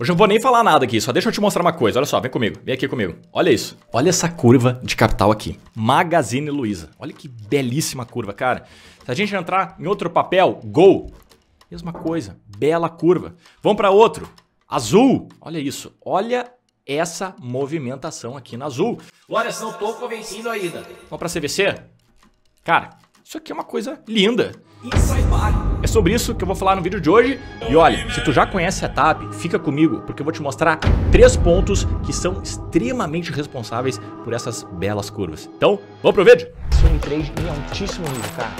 Hoje eu não vou nem falar nada aqui, só deixa eu te mostrar uma coisa. Olha só, vem comigo, vem aqui comigo. Olha isso. Olha essa curva de capital aqui. Magazine Luiza. Olha que belíssima curva, cara. Se a gente entrar em outro papel, Gol, mesma coisa. Bela curva. Vamos para outro. Azul. Olha isso. Olha essa movimentação aqui na azul. Lores, não tô convencido ainda. Vamos para CVC? Cara, isso aqui é uma coisa linda. Isso é sobre isso que eu vou falar no vídeo de hoje. E olha, se tu já conhece a TAP, fica comigo, porque eu vou te mostrar três pontos que são extremamente responsáveis por essas belas curvas. Então, vamos pro vídeo? Swing trade em altíssimo nível, cara.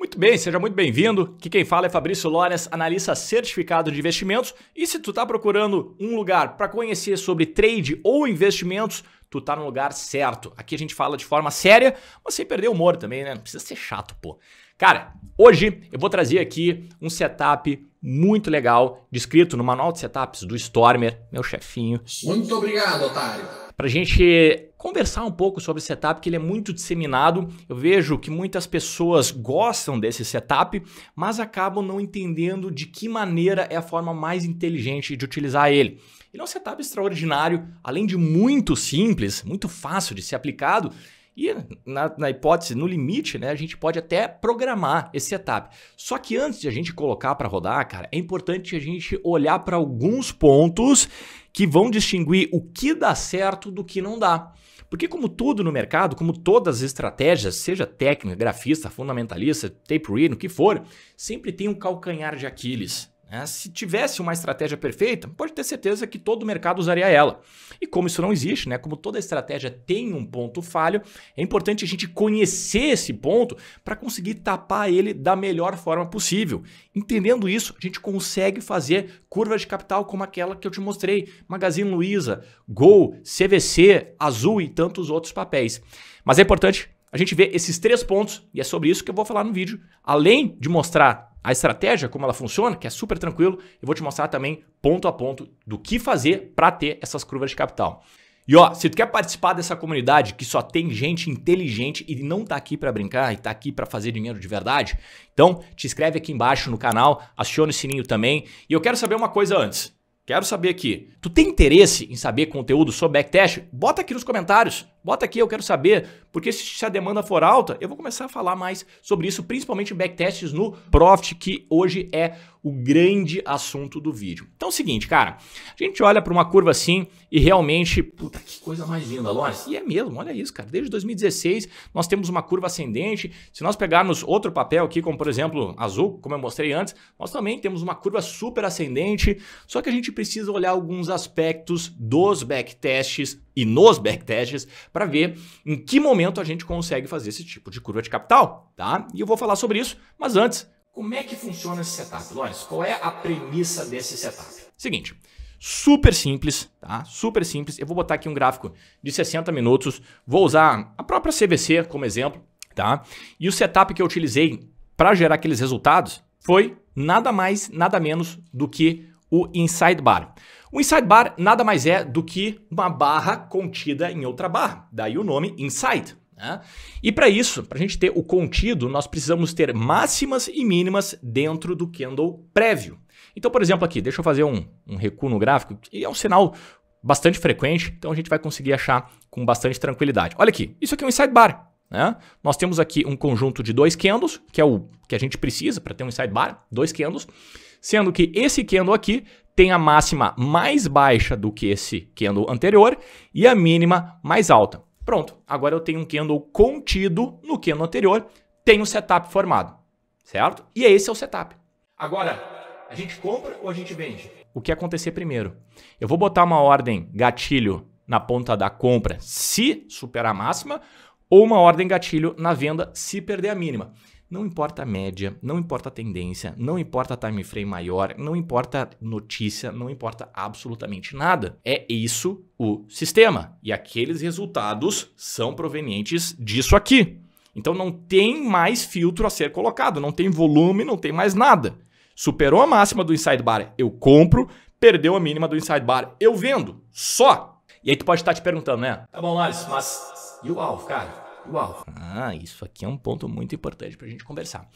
Muito bem, seja muito bem-vindo. Aqui quem fala é Fabrício Lores, analista certificado de investimentos. E se tu está procurando um lugar para conhecer sobre trade ou investimentos, tu tá no lugar certo. Aqui a gente fala de forma séria, mas sem perder o humor também, né? Não precisa ser chato, pô. Cara, hoje eu vou trazer aqui um setup muito legal, descrito no manual de setups do Stormer, meu chefinho. Muito obrigado, otário. Pra gente conversar um pouco sobre setup, que ele é muito disseminado. Eu vejo que muitas pessoas gostam desse setup, mas acabam não entendendo de que maneira é a forma mais inteligente de utilizar ele. Ele é um setup extraordinário, além de muito simples, muito fácil de ser aplicado. E na, na, hipótese, no limite, né, a gente pode até programar esse setup. Só que antes de a gente colocar para rodar, cara, é importante a gente olhar para alguns pontos que vão distinguir o que dá certo do que não dá. Porque, como tudo no mercado, como todas as estratégias, seja técnica, grafista, fundamentalista, tape reading, o que for, sempre tem um calcanhar de Aquiles. É, se tivesse uma estratégia perfeita, pode ter certeza que todo o mercado usaria ela. E como isso não existe, né? como toda estratégia tem um ponto falho, é importante a gente conhecer esse ponto para conseguir tapar ele da melhor forma possível. Entendendo isso, a gente consegue fazer curvas de capital como aquela que eu te mostrei: Magazine Luiza, Gol, CVC, Azul e tantos outros papéis. Mas é importante a gente vê esses três pontos, e é sobre isso que eu vou falar no vídeo. Além de mostrar a estratégia, como ela funciona, que é super tranquilo, eu vou te mostrar também ponto a ponto do que fazer para ter essas curvas de capital. E ó, se tu quer participar dessa comunidade que só tem gente inteligente e não tá aqui para brincar e tá aqui para fazer dinheiro de verdade, então te inscreve aqui embaixo no canal, aciona o sininho também. E eu quero saber uma coisa antes. Quero saber aqui. Tu tem interesse em saber conteúdo sobre backtest? Bota aqui nos comentários. Bota aqui, eu quero saber, porque se a demanda for alta, eu vou começar a falar mais sobre isso, principalmente backtests no Profit, que hoje é o grande assunto do vídeo. Então é o seguinte, cara, a gente olha para uma curva assim e realmente, puta, que coisa mais linda, Lawrence. E é mesmo, olha isso, cara. Desde 2016 nós temos uma curva ascendente. Se nós pegarmos outro papel aqui, como por exemplo azul, como eu mostrei antes, nós também temos uma curva super ascendente, só que a gente precisa olhar alguns aspectos dos backtests e nos backtests para ver em que momento a gente consegue fazer esse tipo de curva de capital, tá? E eu vou falar sobre isso, mas antes, como é que funciona esse setup, Lawrence? Qual é a premissa desse setup? Seguinte, super simples, tá? Super simples. Eu vou botar aqui um gráfico de 60 minutos, vou usar a própria CVC como exemplo, tá? E o setup que eu utilizei para gerar aqueles resultados foi nada mais, nada menos do que o inside bar. O inside bar nada mais é do que uma barra contida em outra barra, daí o nome inside. Né? E para isso, para a gente ter o contido, nós precisamos ter máximas e mínimas dentro do candle prévio. Então, por exemplo, aqui, deixa eu fazer um, um recuo no gráfico, que é um sinal bastante frequente, então a gente vai conseguir achar com bastante tranquilidade. Olha aqui, isso aqui é um inside bar. Né? Nós temos aqui um conjunto de dois candles, que é o que a gente precisa para ter um inside bar, dois candles sendo que esse candle aqui tem a máxima mais baixa do que esse candle anterior e a mínima mais alta. Pronto, agora eu tenho um candle contido no candle anterior, tenho o setup formado, certo? E esse é o setup. Agora, a gente compra ou a gente vende? O que acontecer primeiro? Eu vou botar uma ordem gatilho na ponta da compra se superar a máxima ou uma ordem gatilho na venda se perder a mínima. Não importa a média, não importa a tendência, não importa a time frame maior, não importa notícia, não importa absolutamente nada. É isso o sistema. E aqueles resultados são provenientes disso aqui. Então não tem mais filtro a ser colocado, não tem volume, não tem mais nada. Superou a máxima do inside bar, eu compro, perdeu a mínima do inside bar, eu vendo. Só. E aí tu pode estar te perguntando, né? Tá bom, Lars, mas e o alvo, cara? Uau! Ah, isso aqui é um ponto muito importante para a gente conversar.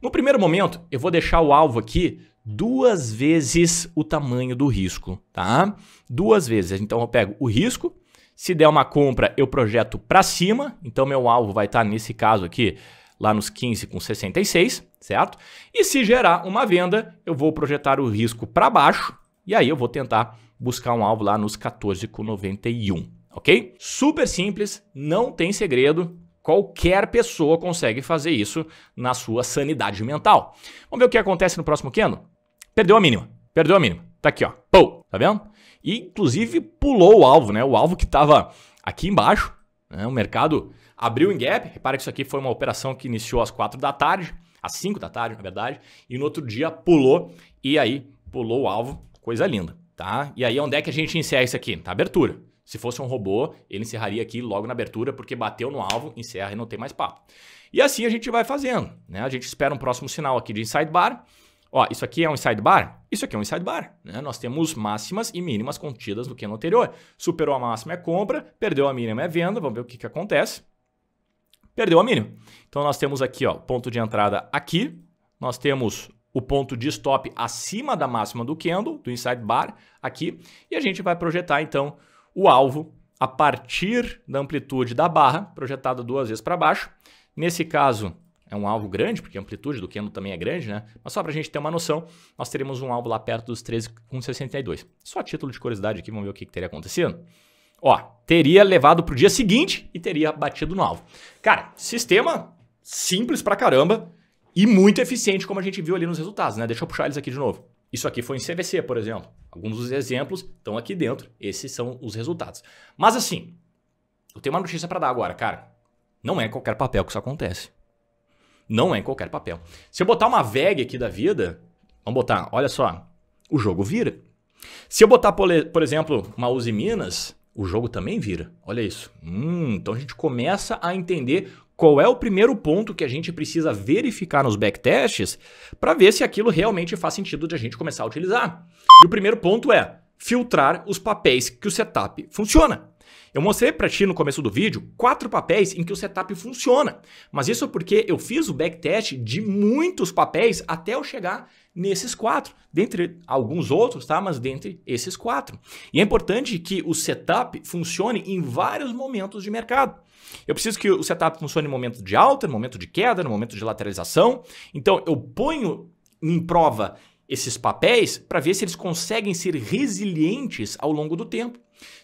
No primeiro momento, eu vou deixar o alvo aqui duas vezes o tamanho do risco, tá? Duas vezes. Então eu pego o risco, se der uma compra, eu projeto para cima, então meu alvo vai estar tá, nesse caso aqui, lá nos 15 com 66, certo? E se gerar uma venda, eu vou projetar o risco para baixo e aí eu vou tentar buscar um alvo lá nos 14 com 91 ok? Super simples, não tem segredo. Qualquer pessoa consegue fazer isso na sua sanidade mental. Vamos ver o que acontece no próximo Kendo? Perdeu a mínima. Perdeu a mínima. Tá aqui, ó. Pou, tá vendo? E, inclusive, pulou o alvo, né? O alvo que estava aqui embaixo. Né? O mercado abriu em gap. Repara que isso aqui foi uma operação que iniciou às 4 da tarde, às 5 da tarde, na verdade. E no outro dia pulou. E aí, pulou o alvo. Coisa linda, tá? E aí, onde é que a gente encerra isso aqui? Na abertura. Se fosse um robô, ele encerraria aqui logo na abertura, porque bateu no alvo, encerra e não tem mais papo. E assim a gente vai fazendo, né? A gente espera um próximo sinal aqui de inside bar. Ó, isso aqui é um inside bar? Isso aqui é um inside bar, né? Nós temos máximas e mínimas contidas no que no anterior. Superou a máxima é compra, perdeu a mínima é venda, vamos ver o que, que acontece. Perdeu a mínima. Então nós temos aqui, ó, ponto de entrada aqui, nós temos o ponto de stop acima da máxima do candle, do inside bar aqui, e a gente vai projetar então o alvo a partir da amplitude da barra, projetada duas vezes para baixo. Nesse caso, é um alvo grande, porque a amplitude do Kendo também é grande, né? Mas só para a gente ter uma noção, nós teremos um alvo lá perto dos 13,62. Só título de curiosidade aqui, vamos ver o que, que teria acontecido. Ó, teria levado para o dia seguinte e teria batido no alvo. Cara, sistema simples pra caramba e muito eficiente, como a gente viu ali nos resultados, né? Deixa eu puxar eles aqui de novo. Isso aqui foi em CVC, por exemplo. Alguns dos exemplos estão aqui dentro. Esses são os resultados. Mas assim, eu tenho uma notícia para dar agora, cara. Não é qualquer papel que isso acontece. Não é em qualquer papel. Se eu botar uma VEG aqui da vida, vamos botar, olha só, o jogo vira. Se eu botar, por exemplo, uma Uzi Minas, o jogo também vira. Olha isso. Hum, então a gente começa a entender qual é o primeiro ponto que a gente precisa verificar nos backtests para ver se aquilo realmente faz sentido de a gente começar a utilizar. E o primeiro ponto é filtrar os papéis que o setup funciona. Eu mostrei para ti no começo do vídeo quatro papéis em que o setup funciona, mas isso é porque eu fiz o backtest de muitos papéis até eu chegar nesses quatro, dentre alguns outros, tá? Mas dentre esses quatro. E é importante que o setup funcione em vários momentos de mercado. Eu preciso que o setup funcione em momento de alta, no momento de queda, no momento de lateralização. Então eu ponho em prova esses papéis para ver se eles conseguem ser resilientes ao longo do tempo.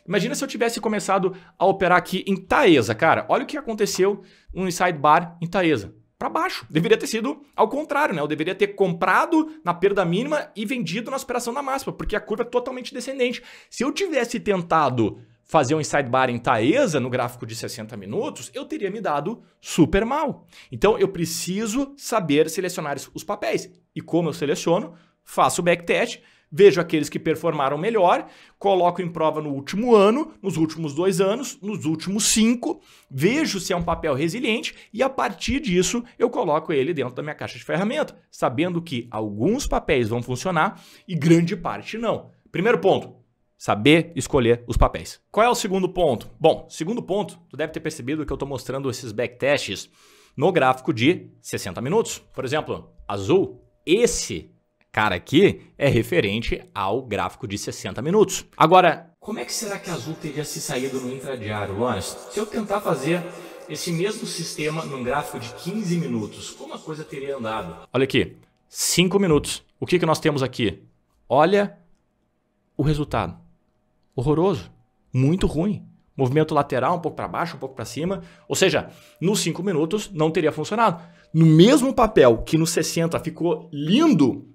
Imagina se eu tivesse começado a operar aqui em Taesa, cara. Olha o que aconteceu no sidebar em Taesa para baixo. Deveria ter sido ao contrário, né? Eu deveria ter comprado na perda mínima e vendido na superação da máxima, porque a curva é totalmente descendente. Se eu tivesse tentado fazer um inside bar em Taesa no gráfico de 60 minutos, eu teria me dado super mal. Então eu preciso saber selecionar os papéis. E como eu seleciono? Faço o backtest Vejo aqueles que performaram melhor, coloco em prova no último ano, nos últimos dois anos, nos últimos cinco, vejo se é um papel resiliente e a partir disso eu coloco ele dentro da minha caixa de ferramenta, sabendo que alguns papéis vão funcionar e grande parte não. Primeiro ponto, saber escolher os papéis. Qual é o segundo ponto? Bom, segundo ponto, tu deve ter percebido que eu estou mostrando esses backtests no gráfico de 60 minutos. Por exemplo, azul, esse Cara, aqui é referente ao gráfico de 60 minutos. Agora, como é que será que azul teria se saído no intradiário, Lones? Se eu tentar fazer esse mesmo sistema num gráfico de 15 minutos, como a coisa teria andado? Olha aqui, 5 minutos. O que, que nós temos aqui? Olha o resultado. Horroroso. Muito ruim movimento lateral, um pouco para baixo, um pouco para cima. Ou seja, nos 5 minutos não teria funcionado. No mesmo papel que nos 60 ficou lindo,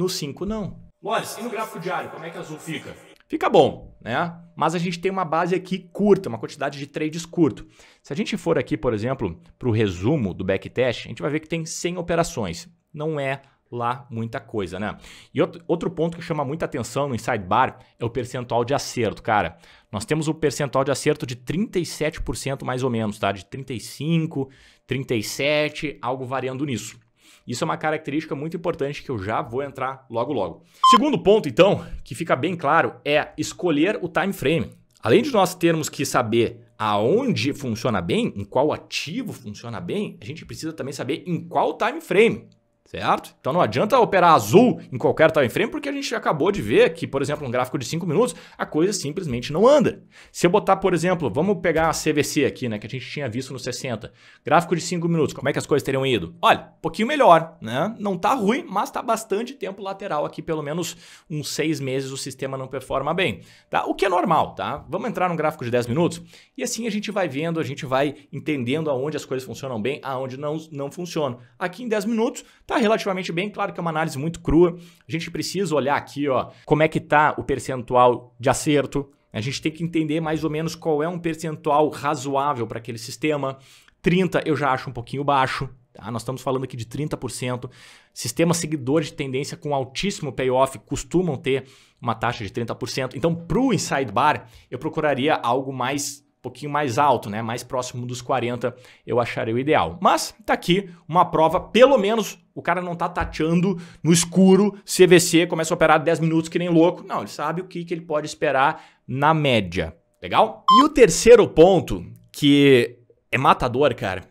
no 5 não. Lores e no gráfico diário, como é que azul fica? Fica bom, né? Mas a gente tem uma base aqui curta, uma quantidade de trades curto. Se a gente for aqui, por exemplo, para o resumo do backtest, a gente vai ver que tem 100 operações. Não é lá muita coisa, né? E outro ponto que chama muita atenção no Inside Bar é o percentual de acerto, cara. Nós temos um percentual de acerto de 37% mais ou menos, tá? De 35, 37, algo variando nisso. Isso é uma característica muito importante que eu já vou entrar logo logo. Segundo ponto, então, que fica bem claro é escolher o time frame. Além de nós termos que saber aonde funciona bem, em qual ativo funciona bem, a gente precisa também saber em qual time frame. Certo? Então não adianta operar azul em qualquer frame, porque a gente acabou de ver que, por exemplo, um gráfico de 5 minutos, a coisa simplesmente não anda. Se eu botar, por exemplo, vamos pegar a CVC aqui, né, que a gente tinha visto no 60, gráfico de 5 minutos, como é que as coisas teriam ido? Olha, um pouquinho melhor, né? Não tá ruim, mas tá bastante tempo lateral aqui, pelo menos uns 6 meses o sistema não performa bem, tá? O que é normal, tá? Vamos entrar num gráfico de 10 minutos e assim a gente vai vendo, a gente vai entendendo aonde as coisas funcionam bem, aonde não, não funcionam. Aqui em 10 minutos tá relativamente bem, claro que é uma análise muito crua. A gente precisa olhar aqui, ó, como é que tá o percentual de acerto. A gente tem que entender mais ou menos qual é um percentual razoável para aquele sistema. 30 eu já acho um pouquinho baixo, ah, nós estamos falando aqui de 30%. Sistemas seguidores de tendência com altíssimo payoff costumam ter uma taxa de 30%. Então, para o inside bar, eu procuraria algo mais pouquinho mais alto, né? Mais próximo dos 40, eu acharia o ideal. Mas tá aqui uma prova, pelo menos o cara não tá tateando no escuro, CVC, começa a operar 10 minutos que nem louco. Não, ele sabe o que, que ele pode esperar na média. Legal? E o terceiro ponto, que é matador, cara,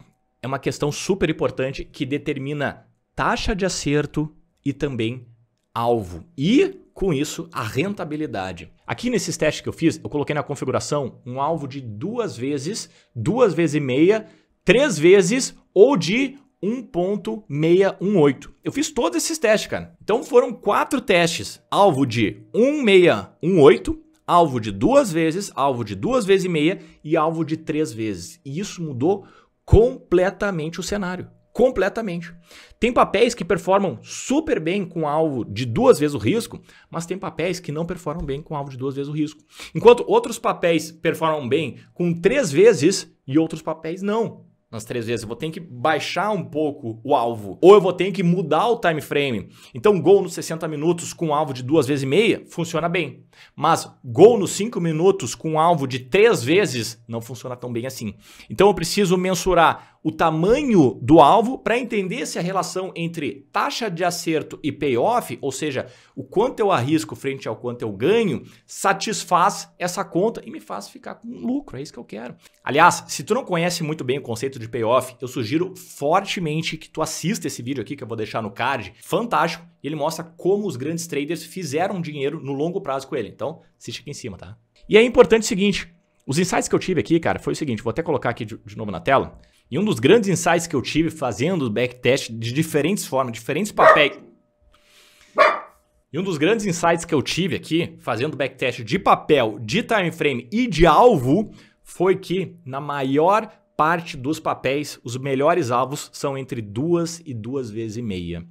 é uma questão super importante que determina taxa de acerto e também alvo. E com isso, a rentabilidade. Aqui nesses testes que eu fiz, eu coloquei na configuração um alvo de duas vezes, duas vezes e meia, três vezes ou de 1.618. Eu fiz todos esses testes, cara. Então foram quatro testes. Alvo de 1.618, alvo de duas vezes, alvo de duas vezes e meia e alvo de três vezes. E isso mudou completamente o cenário completamente. Tem papéis que performam super bem com alvo de duas vezes o risco, mas tem papéis que não performam bem com alvo de duas vezes o risco. Enquanto outros papéis performam bem com três vezes e outros papéis não nas três vezes. Eu vou ter que baixar um pouco o alvo. Ou eu vou ter que mudar o time frame. Então, gol nos 60 minutos com alvo de duas vezes e meia funciona bem. Mas gol nos 5 minutos com alvo de três vezes não funciona tão bem assim. Então, eu preciso mensurar o tamanho do alvo para entender se a relação entre taxa de acerto e payoff, ou seja, o quanto eu arrisco frente ao quanto eu ganho, satisfaz essa conta e me faz ficar com lucro. É isso que eu quero. Aliás, se tu não conhece muito bem o conceito de payoff, eu sugiro fortemente que tu assista esse vídeo aqui que eu vou deixar no card. Fantástico! E ele mostra como os grandes traders fizeram dinheiro no longo prazo com ele. Então, assiste aqui em cima, tá? E é importante o seguinte, os insights que eu tive aqui, cara, foi o seguinte, vou até colocar aqui de, de novo na tela. E um dos grandes insights que eu tive fazendo o backtest de diferentes formas, diferentes papéis... E um dos grandes insights que eu tive aqui, fazendo backtest de papel, de time frame e de alvo, foi que na maior parte dos papéis, os melhores alvos são entre duas e duas vezes e meia.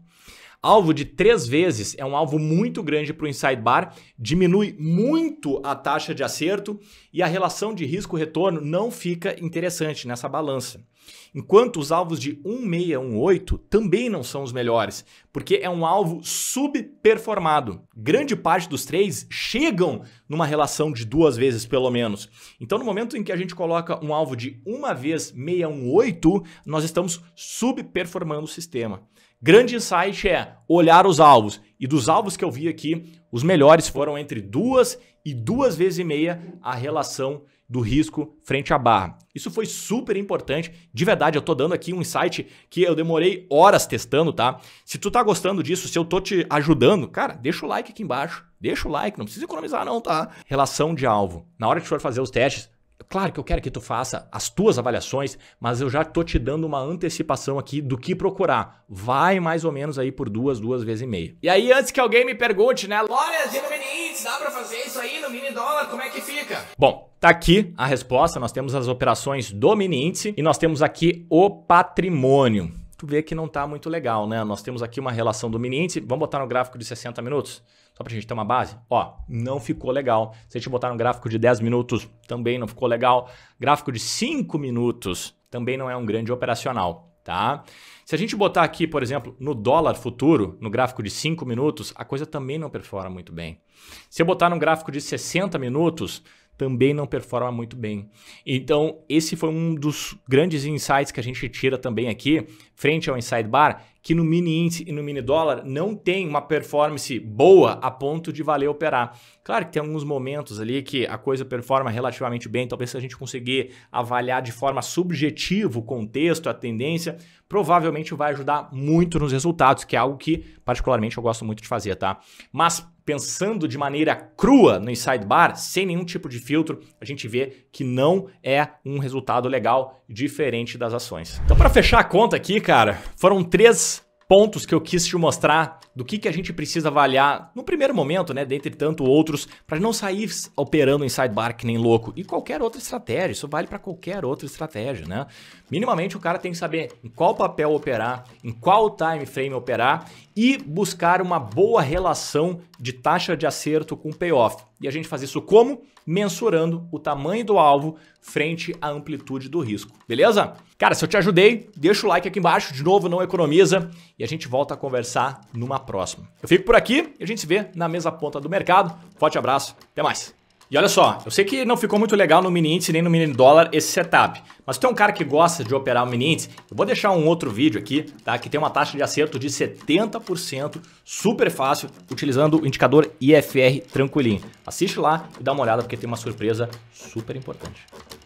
Alvo de três vezes é um alvo muito grande para o inside bar, diminui muito a taxa de acerto e a relação de risco-retorno não fica interessante nessa balança. Enquanto os alvos de 1618 também não são os melhores, porque é um alvo subperformado. Grande parte dos três chegam numa relação de duas vezes pelo menos. Então, no momento em que a gente coloca um alvo de uma vez 618, nós estamos subperformando o sistema. Grande insight é olhar os alvos. E dos alvos que eu vi aqui, os melhores foram entre duas e duas vezes e meia a relação do risco frente à barra. Isso foi super importante. De verdade, eu tô dando aqui um insight que eu demorei horas testando, tá? Se tu tá gostando disso, se eu tô te ajudando, cara, deixa o like aqui embaixo. Deixa o like, não precisa economizar não, tá? Relação de alvo. Na hora que for fazer os testes, Claro que eu quero que tu faça as tuas avaliações, mas eu já tô te dando uma antecipação aqui do que procurar. Vai mais ou menos aí por duas, duas vezes e meia. E aí, antes que alguém me pergunte, né? Olha, inconvenientes, dá pra fazer isso aí no mini dólar, como é que fica? Bom, tá aqui a resposta. Nós temos as operações do mini índice e nós temos aqui o patrimônio. Tu vê que não tá muito legal, né? Nós temos aqui uma relação do mini índice. Vamos botar no gráfico de 60 minutos? Só para a gente ter uma base, ó, não ficou legal. Se a gente botar um gráfico de 10 minutos, também não ficou legal. Gráfico de 5 minutos também não é um grande operacional, tá? Se a gente botar aqui, por exemplo, no dólar futuro, no gráfico de 5 minutos, a coisa também não performa muito bem. Se eu botar num gráfico de 60 minutos, também não performa muito bem. Então, esse foi um dos grandes insights que a gente tira também aqui, frente ao inside bar, que no mini índice e no mini dólar não tem uma performance boa a ponto de valer operar. Claro que tem alguns momentos ali que a coisa performa relativamente bem, talvez se a gente conseguir avaliar de forma subjetiva o contexto, a tendência, provavelmente vai ajudar muito nos resultados, que é algo que particularmente eu gosto muito de fazer, tá? Mas pensando de maneira crua no sidebar, sem nenhum tipo de filtro, a gente vê que não é um resultado legal diferente das ações. Então, para fechar a conta aqui, cara, foram três pontos que eu quis te mostrar do que, que a gente precisa avaliar no primeiro momento, né, dentre tanto outros, para não sair operando em sidebar que nem louco. E qualquer outra estratégia, isso vale para qualquer outra estratégia, né? Minimamente o cara tem que saber em qual papel operar, em qual time frame operar e buscar uma boa relação de taxa de acerto com payoff. E a gente faz isso como? Mensurando o tamanho do alvo frente à amplitude do risco, beleza? Cara, se eu te ajudei, deixa o like aqui embaixo, de novo, não economiza, e a gente volta a conversar numa próxima. Eu fico por aqui e a gente se vê na mesa ponta do mercado. Forte abraço, até mais! E olha só, eu sei que não ficou muito legal no mini índice nem no mini dólar esse setup, mas tem um cara que gosta de operar o mini índice, eu vou deixar um outro vídeo aqui, tá? Que tem uma taxa de acerto de 70%, super fácil, utilizando o indicador IFR tranquilinho. Assiste lá e dá uma olhada porque tem uma surpresa super importante.